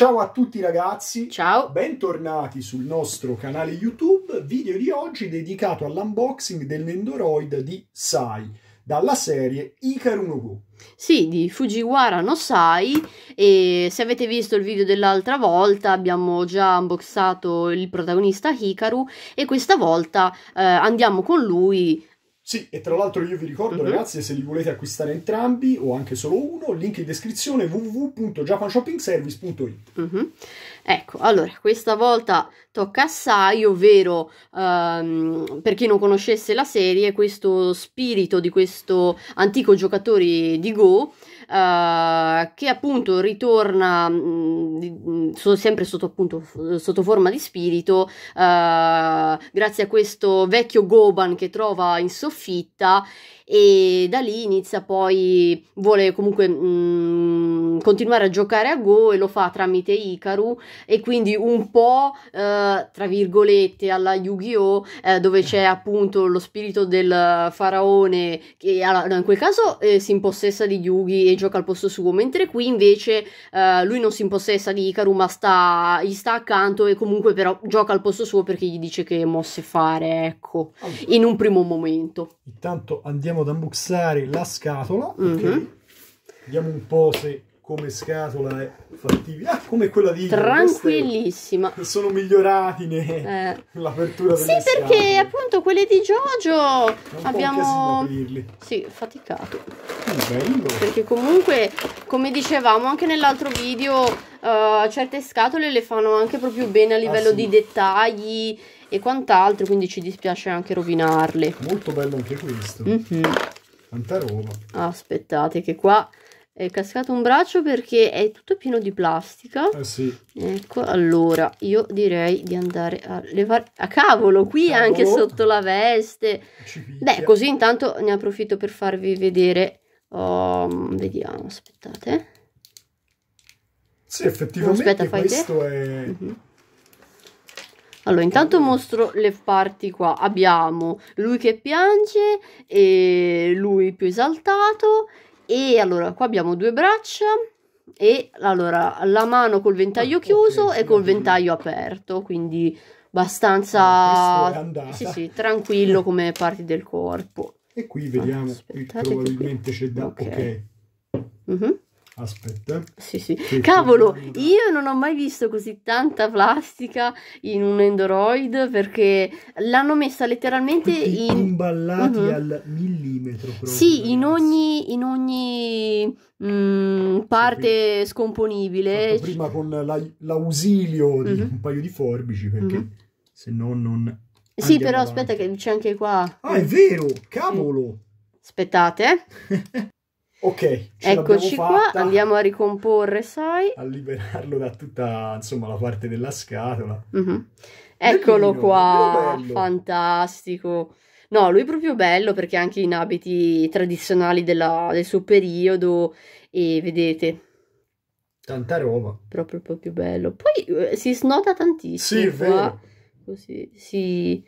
Ciao a tutti ragazzi, ciao, bentornati sul nostro canale YouTube, video di oggi dedicato all'unboxing del Nendoroid di Sai, dalla serie Ikaru no Go. Sì, di Fujiwara no Sai e se avete visto il video dell'altra volta abbiamo già unboxato il protagonista Hikaru e questa volta eh, andiamo con lui sì, e tra l'altro io vi ricordo, uh-huh. ragazzi, se li volete acquistare entrambi o anche solo uno, link in descrizione www.japanshoppingservice.it. Uh-huh. Mhm. Ecco, allora, questa volta tocca a Sai, ovvero ehm, per chi non conoscesse la serie, questo spirito di questo antico giocatore di Go eh, che appunto ritorna mh, mm, mm, sempre sotto, appunto, sotto, forma di spirito eh, grazie a questo vecchio Goban che trova in soffitta e da lì inizia poi, vuole comunque mh, mm, continuare a giocare a Go e lo fa tramite Ikaru e quindi un po' eh, tra virgolette alla Yu-Gi-Oh! Eh, dove c'è appunto lo spirito del faraone che allora, in quel caso eh, si impossessa di Yugi e gioca al posto suo, mentre qui invece eh, lui non si impossessa di Ikaru ma sta, gli sta accanto e comunque però gioca al posto suo perché gli dice che mosse fare, ecco, allora. in un primo momento. Intanto andiamo ad ambuxare la scatola. Mm -hmm. okay. Mhm. Vediamo un po' se come scatola è fattiva, ah, come quella di tranquillissima. Sono migliorati nell'apertura eh. Sì, perché scatole. appunto quelle di Jojo un abbiamo sì, faticato. Mm, bello. Perché comunque, come dicevamo anche nell'altro video, uh, certe scatole le fanno anche proprio bene a ah, livello ah, sì. di dettagli e quant'altro, quindi ci dispiace anche rovinarle. Molto bello anche questo. Mm -hmm. Tanta roba. Aspettate che qua è cascato un braccio perché è tutto pieno di plastica. Eh sì. Ecco, allora io direi di andare a levare... A ah, cavolo, qui cavolo. anche sotto la veste. Beh, così intanto ne approfitto per farvi vedere. Um, vediamo, aspettate. Sì, effettivamente Aspetta, questo è... Uh mhm. -huh. Allora, intanto mostro le parti qua. Abbiamo lui che piange e lui più esaltato e allora qua abbiamo due braccia e allora la mano col ventaglio ah, chiuso okay, e col ventaglio aperto quindi ah, abbastanza sì, sì, tranquillo come parti del corpo e qui vediamo che probabilmente c'è da ok, okay. Mm -hmm. Aspetta. Sì, sì. Cavolo, io non ho mai visto così tanta plastica in un Endoroid perché l'hanno messa letteralmente Tutti in... imballati uh mhm. -huh. al millimetro proprio. Sì, in ogni, in ogni mh, mm, parte sì, scomponibile. Prima con l'ausilio di uh mhm. -huh. un paio di forbici perché uh mhm. -huh. se no non... Sì, però avanti. aspetta che c'è anche qua. Ah, è vero, cavolo! Aspettate. Eh. Ok, eccoci qua, andiamo a ricomporre, sai? A liberarlo da tutta, insomma, la parte della scatola. Mm -hmm. Eccolo bello, qua, bello. fantastico. No, lui è proprio bello perché anche in abiti tradizionali della, del suo periodo e vedete... Tanta roba. Proprio, proprio bello. Poi eh, si snota tantissimo. Sì, qua. Così, si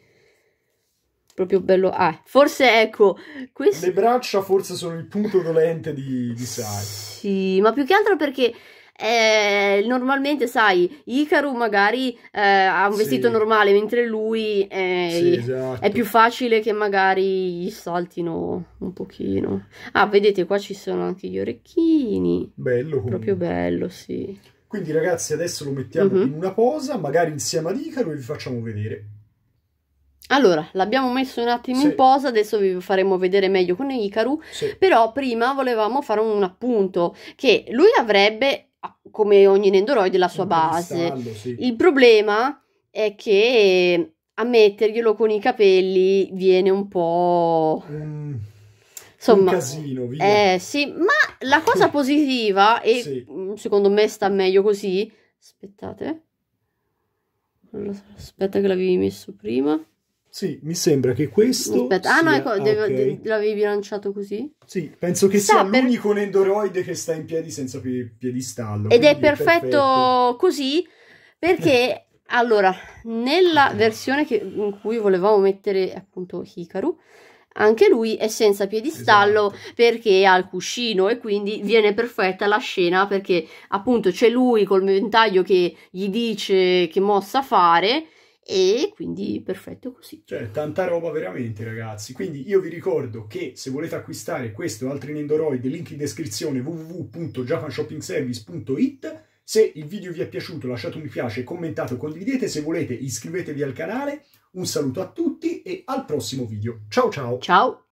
proprio bello. Ah, forse ecco. Questo... Le braccia forse sono il punto dolente di, di Sai. Sì, ma più che altro perché. Eh, normalmente, sai, Icaro magari eh, ha un vestito sì. normale, mentre lui è, sì, esatto. è più facile che magari gli saltino un pochino. Ah, vedete, qua ci sono anche gli orecchini. Bello, comunque. proprio bello, sì. Quindi, ragazzi, adesso lo mettiamo uh mhm. -huh. in una posa, magari insieme ad Icaro, e vi facciamo vedere. Allora, l'abbiamo messo un attimo sì. in posa, adesso vi faremo vedere meglio con Icaru, sì. però prima volevamo fare un appunto che lui avrebbe, come ogni Nendoroid, la sua base. Sì. Il problema è che a metterglielo con i capelli viene un po'... Mm insomma, un casino, via. Eh, sì, ma la cosa positiva, e sì. Mm, secondo me sta meglio così, aspettate, aspetta che l'avevi messo prima, sì, mi sembra che questo. Aspetta, sia... ah no, ecco, devo, okay. l'avevi lanciato così? Sì, penso che sta sia per... l'unico nendoroide che sta in piedi senza pie- piedistallo. Ed è perfetto, è perfetto, così perché. allora, nella versione che, in cui volevamo mettere appunto Hikaru, anche lui è senza piedistallo esatto. perché ha il cuscino e quindi viene perfetta la scena perché appunto c'è lui col ventaglio che gli dice che mossa fare e quindi perfetto così. Cioè, tanta roba veramente, ragazzi. Quindi io vi ricordo che se volete acquistare questo e altri Nendoroid, link in descrizione www.japanshoppingservice.it. Se il video vi è piaciuto lasciate un mi piace, commentate condividete, se volete iscrivetevi al canale. Un saluto a tutti e al prossimo video. Ciao ciao! Ciao!